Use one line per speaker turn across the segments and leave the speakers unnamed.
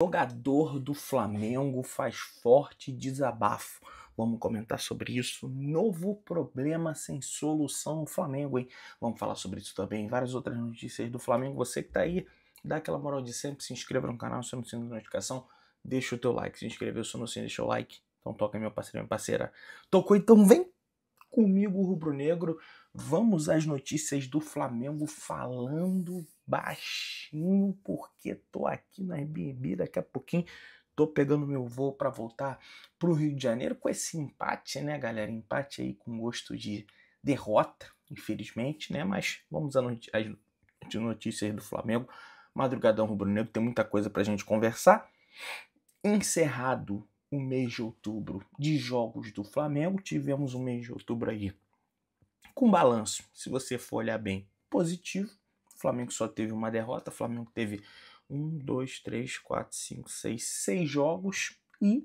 Jogador do Flamengo faz forte desabafo. Vamos comentar sobre isso. Novo problema sem solução no Flamengo, hein? Vamos falar sobre isso também. Várias outras notícias do Flamengo. Você que tá aí, dá aquela moral de sempre. Se inscreva no canal, se não sino de notificação. Deixa o teu like. Se inscreveu, se não sino, deixa o like. Então toca, meu parceiro, minha parceira. Tocou, então vem comigo, Rubro Negro. Vamos às notícias do Flamengo falando baixinho, porque tô aqui na Airbnb, daqui a pouquinho tô pegando meu voo para voltar pro Rio de Janeiro com esse empate, né, galera? Empate aí com gosto de derrota, infelizmente, né? Mas vamos às notícias do Flamengo. Madrugadão rubro-negro, tem muita coisa pra gente conversar. Encerrado o mês de outubro de jogos do Flamengo, tivemos um mês de outubro aí com balanço, se você for olhar bem, positivo. O Flamengo só teve uma derrota, o Flamengo teve um, dois, três, quatro, cinco, seis, seis jogos e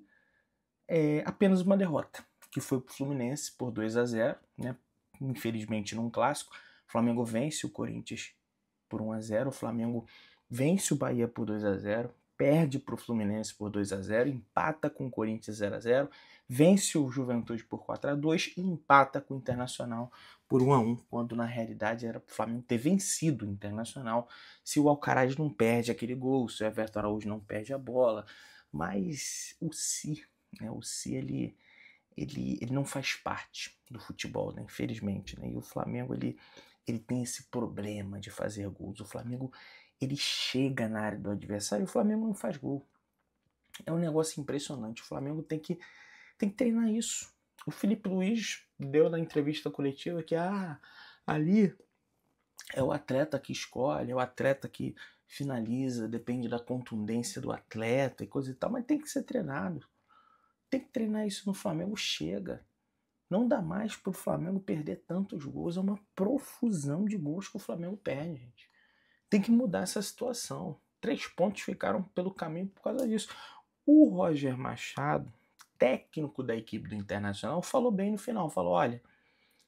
é, apenas uma derrota, que foi para o Fluminense por 2 a 0 né? infelizmente num clássico. O Flamengo vence o Corinthians por 1 a 0 o Flamengo vence o Bahia por 2 a 0 perde para o Fluminense por 2 a 0 empata com o Corinthians 0 a 0 vence o Juventude por 4 a 2 e empata com o Internacional por 1 a 1 quando na realidade era para o Flamengo ter vencido o Internacional se o Alcaraz não perde aquele gol, se o Everton Araújo não perde a bola. Mas o Si, né, o Si ele, ele, ele não faz parte do futebol, né, infelizmente. Né, e o Flamengo ele, ele tem esse problema de fazer gols. O Flamengo ele chega na área do adversário e o Flamengo não faz gol. É um negócio impressionante. O Flamengo tem que, tem que treinar isso. O Felipe Luiz deu na entrevista coletiva que ah, ali é o atleta que escolhe, é o atleta que finaliza, depende da contundência do atleta e coisa e tal, mas tem que ser treinado. Tem que treinar isso no Flamengo, chega. Não dá mais para o Flamengo perder tantos gols, é uma profusão de gols que o Flamengo perde, gente. Tem que mudar essa situação. Três pontos ficaram pelo caminho por causa disso. O Roger Machado, técnico da equipe do Internacional, falou bem no final: falou, olha,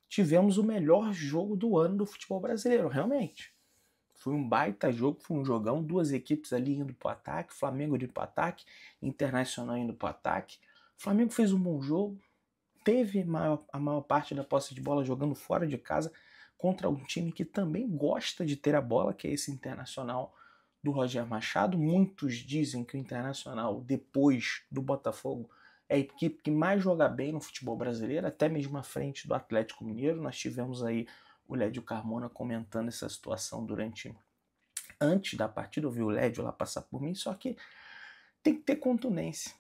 tivemos o melhor jogo do ano do futebol brasileiro, realmente. Foi um baita jogo, foi um jogão, duas equipes ali indo para o ataque, Flamengo indo para ataque, Internacional indo para ataque. O Flamengo fez um bom jogo, teve a maior parte da posse de bola jogando fora de casa, contra um time que também gosta de ter a bola, que é esse Internacional do Roger Machado. Muitos dizem que o Internacional, depois do Botafogo, é a equipe que mais joga bem no futebol brasileiro, até mesmo à frente do Atlético Mineiro. Nós tivemos aí o Lédio Carmona comentando essa situação durante antes da partida, eu vi o Lédio lá passar por mim, só que tem que ter contundência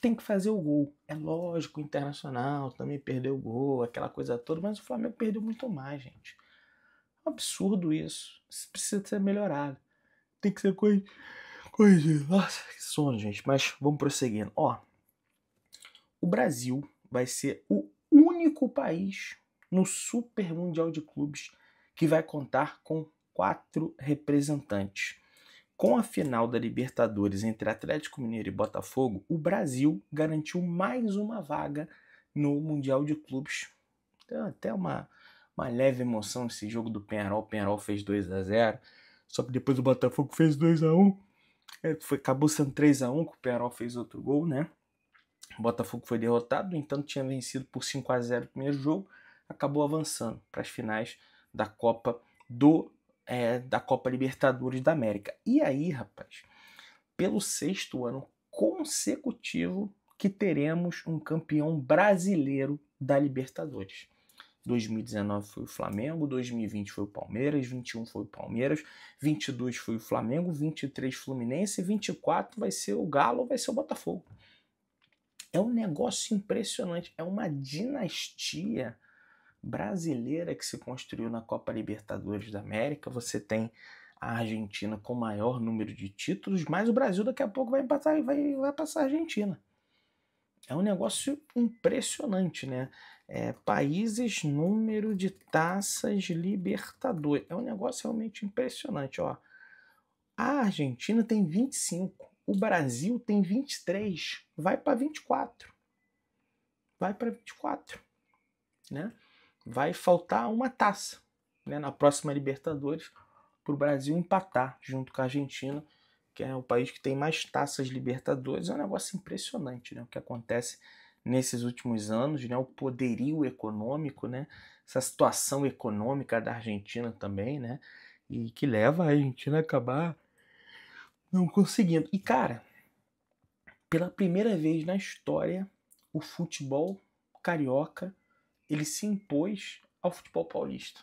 tem que fazer o gol. É lógico, o Internacional também perdeu o gol, aquela coisa toda, mas o Flamengo perdeu muito mais, gente. É um absurdo isso. Isso precisa ser melhorado. Tem que ser coisa. coisa. Nossa, que sono, gente. Mas vamos prosseguindo. Ó, o Brasil vai ser o único país no Super Mundial de Clubes que vai contar com quatro representantes. Com a final da Libertadores entre Atlético Mineiro e Botafogo, o Brasil garantiu mais uma vaga no Mundial de Clubes. Deu até uma, uma leve emoção nesse jogo do Penarol. O Penarol fez 2 a 0 só que depois o Botafogo fez 2 a 1 é, foi, acabou sendo 3 a 1 que o Penarol fez outro gol, né? O Botafogo foi derrotado, no entanto, tinha vencido por 5 a 0 o primeiro jogo, acabou avançando para as finais da Copa do é, da Copa Libertadores da América. E aí, rapaz, pelo sexto ano consecutivo que teremos um campeão brasileiro da Libertadores. 2019 foi o Flamengo, 2020 foi o Palmeiras, 21 foi o Palmeiras, 22 foi o Flamengo, 23 Fluminense, 24 vai ser o Galo, vai ser o Botafogo. É um negócio impressionante, é uma dinastia brasileira que se construiu na Copa Libertadores da América. Você tem a Argentina com maior número de títulos, mas o Brasil daqui a pouco vai empatar vai, vai passar a Argentina. É um negócio impressionante, né? É, países, número de taças Libertadores. É um negócio realmente impressionante. Ó. A Argentina tem 25, o Brasil tem 23, vai para 24. Vai para 24, né? vai faltar uma taça né, na próxima Libertadores para o Brasil empatar junto com a Argentina, que é o país que tem mais taças Libertadores. É um negócio impressionante né, o que acontece nesses últimos anos, né, o poderio econômico, né, essa situação econômica da Argentina também, né, e que leva a Argentina a acabar não conseguindo. E cara, pela primeira vez na história, o futebol carioca ele se impôs ao futebol paulista.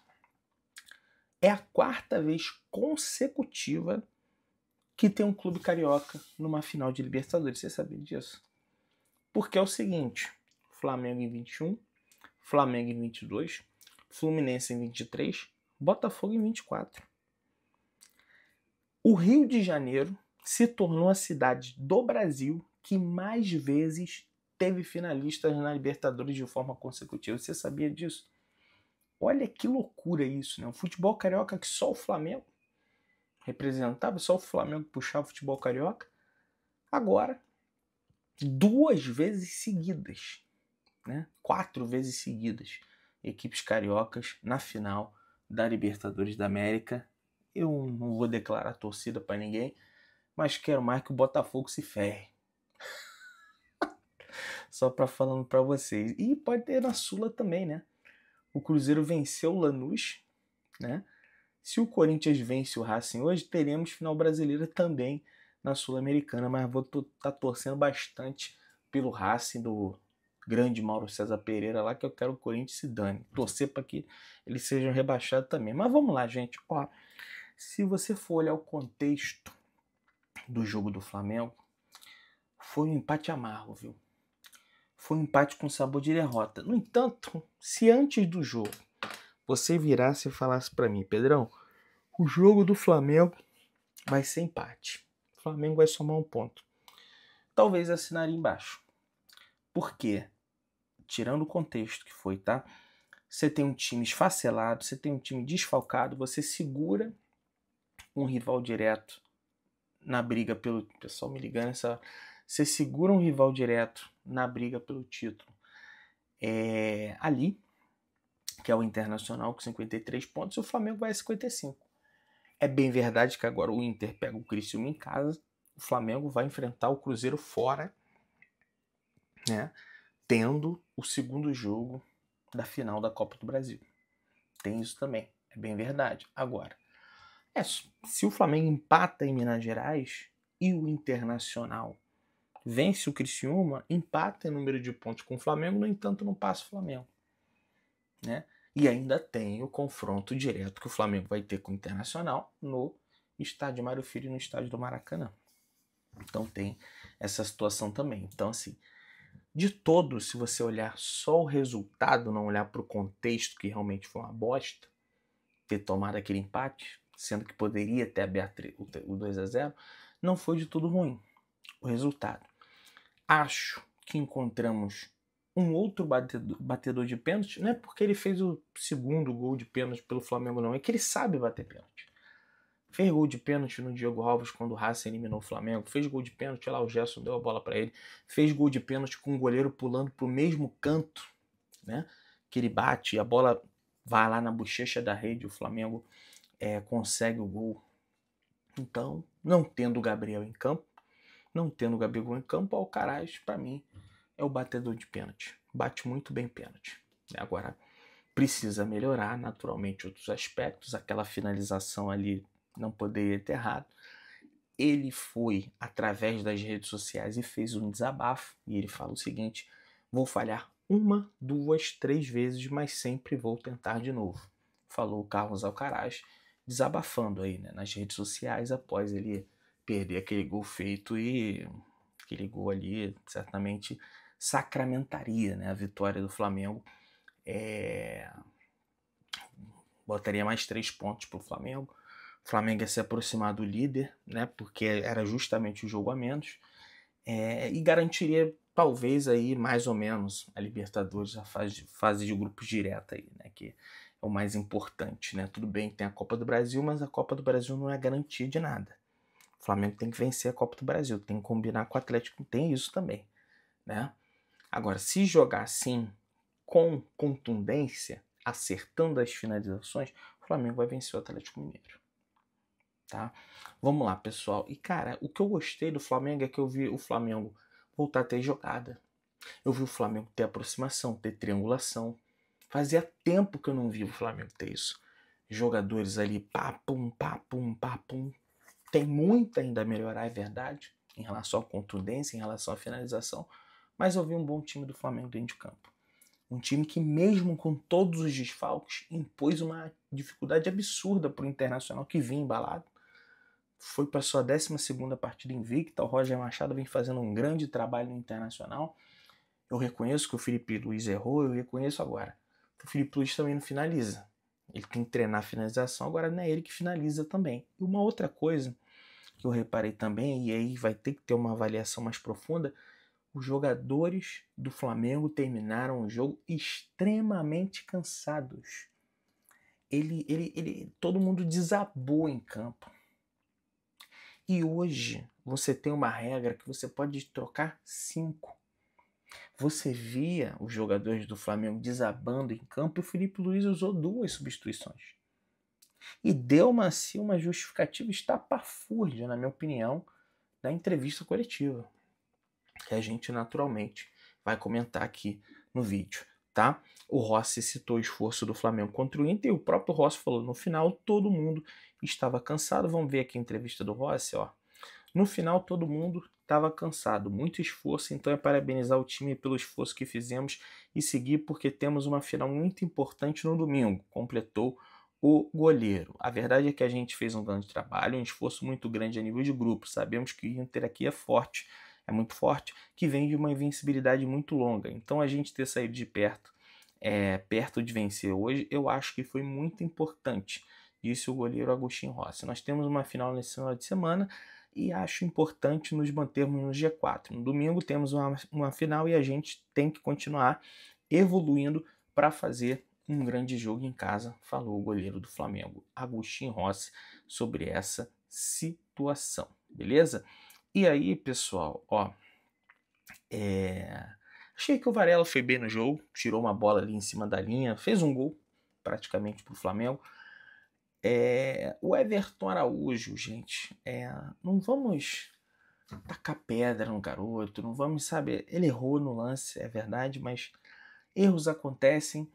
É a quarta vez consecutiva que tem um clube carioca numa final de Libertadores. Você sabia disso? Porque é o seguinte: Flamengo em 21, Flamengo em 22, Fluminense em 23, Botafogo em 24. O Rio de Janeiro se tornou a cidade do Brasil que mais vezes teve finalistas na Libertadores de forma consecutiva. Você sabia disso? Olha que loucura isso, né? O futebol carioca que só o Flamengo representava, só o Flamengo puxava o futebol carioca. Agora, duas vezes seguidas, né? Quatro vezes seguidas, equipes cariocas na final da Libertadores da América. Eu não vou declarar torcida para ninguém, mas quero mais que o Botafogo se ferre. Só para falando para vocês. E pode ter na Sula também, né? O Cruzeiro venceu o Lanús, né? Se o Corinthians vence o Racing hoje, teremos final brasileira também na Sul-Americana, mas vou estar tá torcendo bastante pelo Racing do grande Mauro César Pereira lá, que eu quero o Corinthians se dane. Torcer para que eles sejam rebaixados também. Mas vamos lá, gente. Ó, se você for olhar o contexto do jogo do Flamengo, foi um empate amargo, viu? foi um empate com sabor de derrota. No entanto, se antes do jogo você virasse e falasse para mim, Pedrão, o jogo do Flamengo vai ser empate. O Flamengo vai somar um ponto. Talvez assinaria embaixo. Por quê? Tirando o contexto que foi, tá? Você tem um time esfacelado, você tem um time desfalcado, você segura um rival direto na briga pelo. Pessoal me ligando essa. Você segura um rival direto na briga pelo título. É, ali, que é o Internacional com 53 pontos, e o Flamengo vai a 55. É bem verdade que agora o Inter pega o Criciúma em casa, o Flamengo vai enfrentar o Cruzeiro fora, né? Tendo o segundo jogo da final da Copa do Brasil. Tem isso também, é bem verdade. Agora, é, se o Flamengo empata em Minas Gerais e o Internacional vence o Criciúma, empata em número de pontos com o Flamengo, no entanto não passa o Flamengo. Né? E ainda tem o confronto direto que o Flamengo vai ter com o Internacional no estádio Mário Filho e no estádio do Maracanã. Então tem essa situação também. Então, assim, de todo, se você olhar só o resultado, não olhar para o contexto que realmente foi uma bosta, ter tomado aquele empate, sendo que poderia ter aberto o 2 a 0 não foi de tudo ruim o resultado acho que encontramos um outro batedor, batedor de pênalti. Não é porque ele fez o segundo gol de pênalti pelo Flamengo, não. É que ele sabe bater pênalti. Fez gol de pênalti no Diego Alves quando o Racing eliminou o Flamengo. Fez gol de pênalti lá, o Gerson deu a bola para ele. Fez gol de pênalti com o goleiro pulando pro mesmo canto, né? Que ele bate e a bola vai lá na bochecha da rede. O Flamengo é, consegue o gol. Então, não tendo o Gabriel em campo, não tendo o Gabigol em campo, o Alcaraz, para mim, é o batedor de pênalti. Bate muito bem pênalti. Agora, precisa melhorar, naturalmente, outros aspectos. Aquela finalização ali não poderia ter errado. Ele foi através das redes sociais e fez um desabafo. E ele fala o seguinte: vou falhar uma, duas, três vezes, mas sempre vou tentar de novo. Falou Carlos Alcaraz, desabafando aí né, nas redes sociais após ele perder aquele gol feito e aquele gol ali certamente sacramentaria né, a vitória do Flamengo. É... Botaria mais três pontos para o Flamengo. O Flamengo ia se aproximar do líder, né, porque era justamente o jogo a menos, é... e garantiria talvez aí mais ou menos a Libertadores, a fase, fase de grupos direta aí, né, que é o mais importante, né? Tudo bem, tem a Copa do Brasil, mas a Copa do Brasil não é garantia de nada. Flamengo tem que vencer a Copa do Brasil, tem que combinar com o Atlético, tem isso também, né? Agora, se jogar assim, com contundência, acertando as finalizações, o Flamengo vai vencer o Atlético Mineiro. Tá? Vamos lá, pessoal. E cara, o que eu gostei do Flamengo é que eu vi o Flamengo voltar a ter jogada. Eu vi o Flamengo ter aproximação, ter triangulação. Fazia tempo que eu não vi o Flamengo ter isso. Jogadores ali, papum, papum, papum, tem muito ainda a melhorar, é verdade, em relação à contundência, em relação à finalização, mas eu vi um bom time do Flamengo dentro de campo. Um time que, mesmo com todos os desfalques, impôs uma dificuldade absurda para o Internacional que vinha embalado. Foi para sua 12 partida invicta. O Roger Machado vem fazendo um grande trabalho no Internacional. Eu reconheço que o Felipe Luiz errou, eu reconheço agora. O Felipe Luiz também não finaliza. Ele tem que treinar a finalização, agora não é ele que finaliza também. E uma outra coisa que eu reparei também, e aí vai ter que ter uma avaliação mais profunda, os jogadores do Flamengo terminaram o jogo extremamente cansados. Ele, ele, ele, todo mundo desabou em campo. E hoje você tem uma regra que você pode trocar cinco você via os jogadores do Flamengo desabando em campo e o Felipe Luiz usou duas substituições. E deu uma, assim, uma justificativa estapafúrdia, na minha opinião, da entrevista coletiva, que a gente naturalmente vai comentar aqui no vídeo, tá? O Rossi citou o esforço do Flamengo contra o Inter e o próprio Rossi falou no final todo mundo estava cansado. Vamos ver aqui a entrevista do Rossi, ó. No final todo mundo estava cansado, muito esforço, então é parabenizar o time pelo esforço que fizemos e seguir porque temos uma final muito importante no domingo, completou o goleiro. A verdade é que a gente fez um grande trabalho, um esforço muito grande a nível de grupo. Sabemos que o Inter aqui é forte, é muito forte, que vem de uma invencibilidade muito longa. Então a gente ter saído de perto, é, perto de vencer hoje, eu acho que foi muito importante. Disse o goleiro Agostinho Rossi. Nós temos uma final nesse final de semana e acho importante nos mantermos no G4. No domingo temos uma, uma final e a gente tem que continuar evoluindo para fazer um grande jogo em casa, falou o goleiro do Flamengo, Agostinho Rossi, sobre essa situação, beleza? E aí, pessoal, ó, é... achei que o Varela foi bem no jogo, tirou uma bola ali em cima da linha, fez um gol praticamente para o Flamengo, é, o Everton Araújo, gente, é, não vamos tacar pedra no garoto, não vamos saber. Ele errou no lance, é verdade, mas erros acontecem.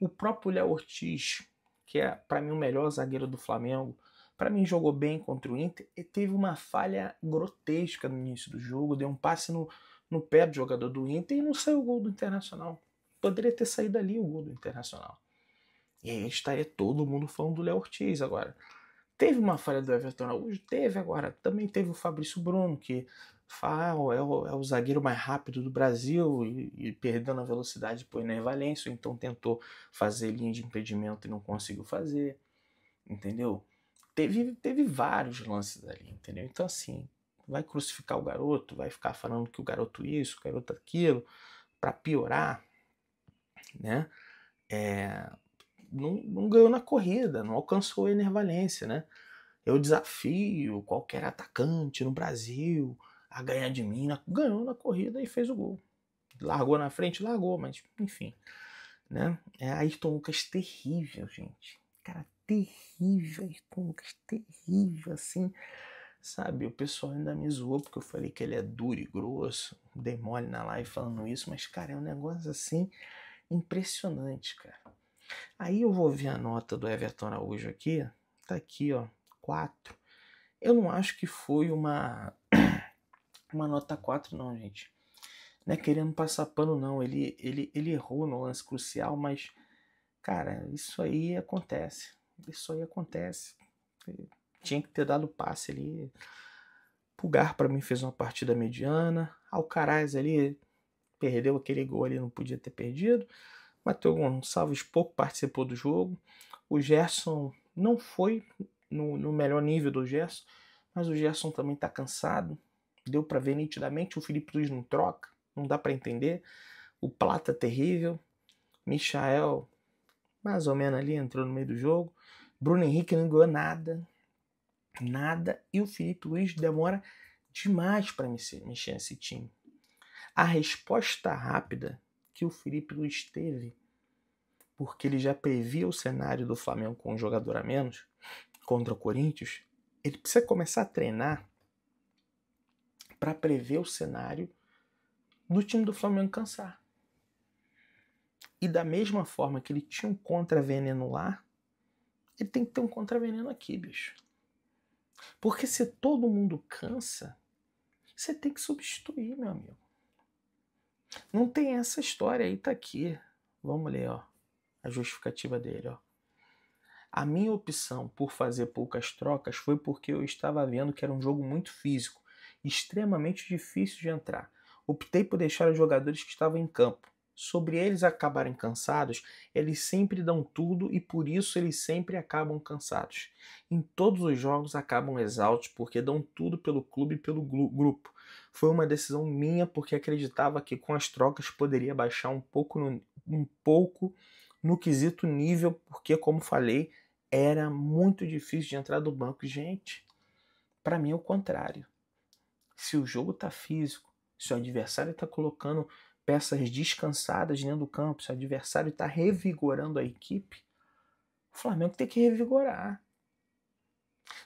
O próprio Léo Ortiz, que é para mim o melhor zagueiro do Flamengo, para mim jogou bem contra o Inter e teve uma falha grotesca no início do jogo, deu um passe no, no pé do jogador do Inter e não saiu o gol do Internacional. Poderia ter saído ali o gol do Internacional. E aí estaria tá todo mundo falando do Léo Ortiz agora. Teve uma falha do Everton Araújo? Teve agora. Também teve o Fabrício Bruno, que fala, ah, é, é o, é o zagueiro mais rápido do Brasil e, e perdendo a velocidade por Valência, então tentou fazer linha de impedimento e não conseguiu fazer. Entendeu? Teve, teve vários lances ali, entendeu? Então, assim, vai crucificar o garoto, vai ficar falando que o garoto isso, o garoto aquilo, para piorar, né? É, não, não ganhou na corrida, não alcançou a enervalência, né? Eu desafio qualquer atacante no Brasil a ganhar de mim. Ganhou na corrida e fez o gol. Largou na frente, largou, mas enfim. Né? É Ayrton Lucas terrível, gente. Cara, terrível, Ayrton Lucas, terrível, assim. Sabe, o pessoal ainda me zoou porque eu falei que ele é duro e grosso. Dei mole na live falando isso, mas, cara, é um negócio assim impressionante, cara. Aí eu vou ver a nota do Everton Araújo aqui, tá aqui, ó, 4. Eu não acho que foi uma uma nota 4 não, gente. Não é querendo passar pano não, ele ele ele errou no lance crucial, mas cara, isso aí acontece. Isso aí acontece. Tinha que ter dado passe ali. Pulgar para mim fez uma partida mediana. Alcaraz ali perdeu aquele gol ali, não podia ter perdido. Matheus Gonçalves pouco participou do jogo. O Gerson não foi no, no melhor nível do Gerson, mas o Gerson também está cansado. Deu para ver nitidamente. O Felipe Luiz não troca, não dá para entender. O Plata é terrível. Michael, mais ou menos ali, entrou no meio do jogo. Bruno Henrique não ganhou nada. Nada. E o Felipe Luiz demora demais para mexer nesse time. A resposta rápida que o Felipe Luiz teve, porque ele já previa o cenário do Flamengo com um jogador a menos contra o Corinthians, ele precisa começar a treinar para prever o cenário do time do Flamengo cansar. E da mesma forma que ele tinha um contraveneno lá, ele tem que ter um contraveneno aqui, bicho. Porque se todo mundo cansa, você tem que substituir, meu amigo. Não tem essa história aí, tá aqui. Vamos ler, ó. A justificativa dele, ó. A minha opção por fazer poucas trocas foi porque eu estava vendo que era um jogo muito físico, extremamente difícil de entrar. Optei por deixar os jogadores que estavam em campo. Sobre eles acabarem cansados, eles sempre dão tudo e por isso eles sempre acabam cansados. Em todos os jogos acabam exaltos porque dão tudo pelo clube e pelo grupo. Foi uma decisão minha porque acreditava que com as trocas poderia baixar um pouco no, um pouco no quesito nível, porque como falei, era muito difícil de entrar do banco. Gente, para mim é o contrário. Se o jogo tá físico, se o adversário está colocando peças descansadas dentro do campo, se o adversário está revigorando a equipe, o Flamengo tem que revigorar.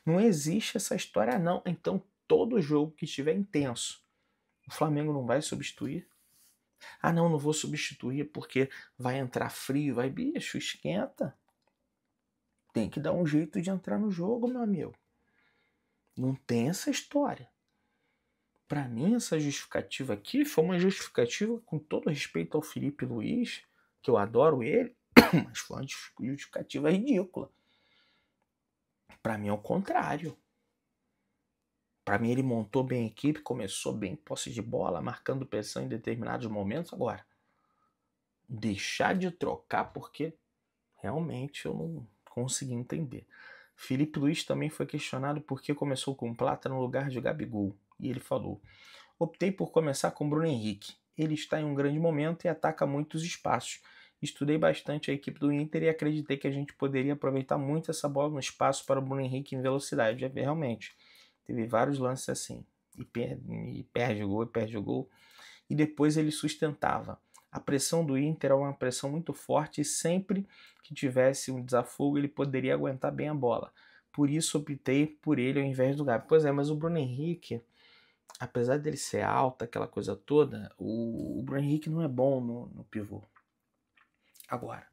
Não existe essa história, não. Então todo jogo que estiver intenso, o Flamengo não vai substituir? Ah, não, não vou substituir porque vai entrar frio, vai, bicho, esquenta. Tem que dar um jeito de entrar no jogo, meu amigo. Não tem essa história. Para mim, essa justificativa aqui foi uma justificativa, com todo respeito ao Felipe Luiz, que eu adoro ele, mas foi uma justificativa ridícula. Para mim é o contrário. Para mim, ele montou bem a equipe, começou bem posse de bola, marcando pressão em determinados momentos. Agora, deixar de trocar porque realmente eu não consegui entender. Felipe Luiz também foi questionado por que começou com Plata no lugar de Gabigol. E ele falou: Optei por começar com Bruno Henrique. Ele está em um grande momento e ataca muitos espaços. Estudei bastante a equipe do Inter e acreditei que a gente poderia aproveitar muito essa bola no espaço para o Bruno Henrique em velocidade. É, realmente. Teve vários lances assim. E, per e perde o gol, e perde o gol. E depois ele sustentava. A pressão do Inter era é uma pressão muito forte e sempre que tivesse um desafogo ele poderia aguentar bem a bola. Por isso optei por ele ao invés do Gabi. Pois é, mas o Bruno Henrique, apesar dele ser alto, aquela coisa toda, o, o Bruno Henrique não é bom no, no pivô. Agora,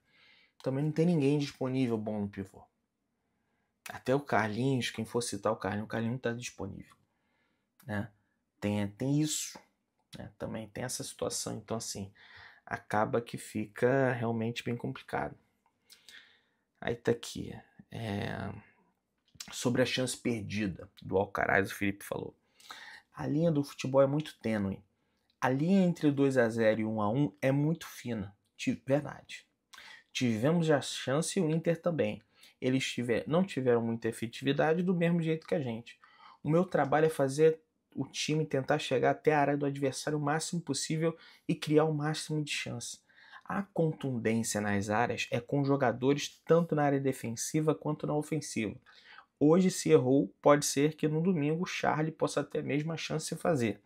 também não tem ninguém disponível bom no pivô. Até o Carlinhos, quem for citar o Carlinhos, o Carlinhos está disponível. Né? Tem, tem isso. Né? Também tem essa situação. Então, assim, acaba que fica realmente bem complicado. Aí tá aqui. É... Sobre a chance perdida do Alcaraz, o Felipe falou. A linha do futebol é muito tênue. A linha entre 2 a 0 e 1 a 1 é muito fina. De verdade. Tivemos a chance e o Inter também eles tiver, não tiveram muita efetividade do mesmo jeito que a gente. O meu trabalho é fazer o time tentar chegar até a área do adversário o máximo possível e criar o máximo de chance. A contundência nas áreas é com jogadores tanto na área defensiva quanto na ofensiva. Hoje, se errou, pode ser que no domingo o Charlie possa ter a mesma chance de fazer.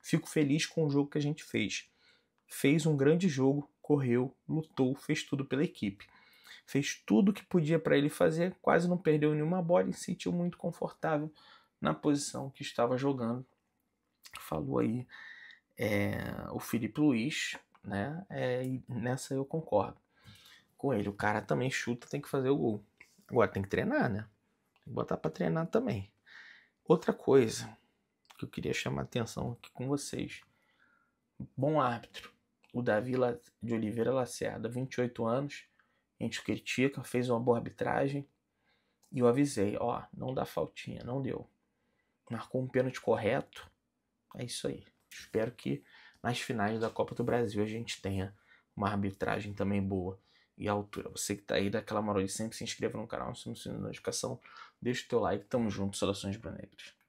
Fico feliz com o jogo que a gente fez. Fez um grande jogo, correu, lutou, fez tudo pela equipe fez tudo o que podia para ele fazer, quase não perdeu nenhuma bola e se sentiu muito confortável na posição que estava jogando. Falou aí é, o Felipe Luiz, né? É, e nessa eu concordo com ele. O cara também chuta, tem que fazer o gol. Agora tem que treinar, né? Tem que botar para treinar também. Outra coisa que eu queria chamar a atenção aqui com vocês. Bom árbitro. O Davi de Oliveira Lacerda, 28 anos, a gente critica, fez uma boa arbitragem. E eu avisei, ó, não dá faltinha, não deu. Marcou um pênalti correto. É isso aí. Espero que nas finais da Copa do Brasil a gente tenha uma arbitragem também boa e altura. Você que tá aí daquela marolha, sempre se inscreva no canal, se não de notificação, deixa o teu like. Tamo junto, saudações branegras.